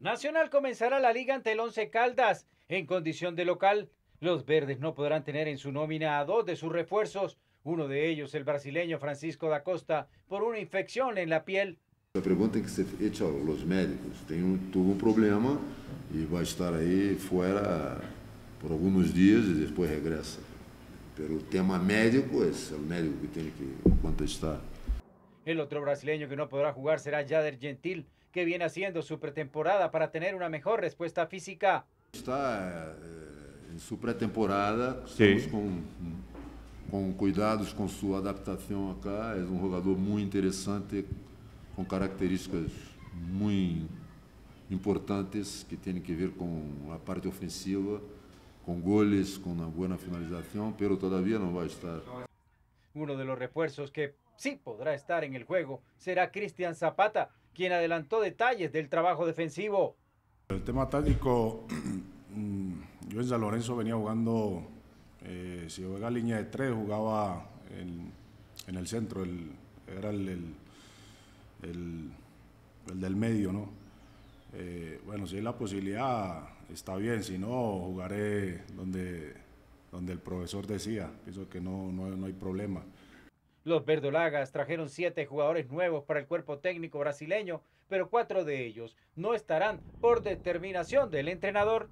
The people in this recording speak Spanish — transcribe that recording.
Nacional comenzará la liga ante el 11 Caldas en condición de local. Los verdes no podrán tener en su nómina a dos de sus refuerzos, uno de ellos el brasileño Francisco da Costa, por una infección en la piel. La pregunta que se ha a los médicos, tuvo un problema y va a estar ahí fuera por algunos días y después regresa. Pero el tema médico es el médico que tiene que contestar. El otro brasileño que no podrá jugar será Jader Gentil, que viene haciendo su pretemporada para tener una mejor respuesta física. Está eh, en su pretemporada, estamos con cuidados con su adaptación acá. Es un jugador muy interesante, con características muy importantes que tienen que ver con la parte ofensiva, con goles, con una buena finalización, pero todavía no va a estar uno de los refuerzos que sí podrá estar en el juego será Cristian Zapata, quien adelantó detalles del trabajo defensivo. El tema táctico, mm, yo en San Lorenzo venía jugando, eh, si juega línea de tres, jugaba en, el centro, era el, del medio, ¿no? Eh, bueno, si hay la posibilidad, está bien, si no, jugaré donde donde el profesor decía, pienso que no, no, no hay problema. Los verdolagas trajeron siete jugadores nuevos para el cuerpo técnico brasileño, pero cuatro de ellos no estarán por determinación del entrenador.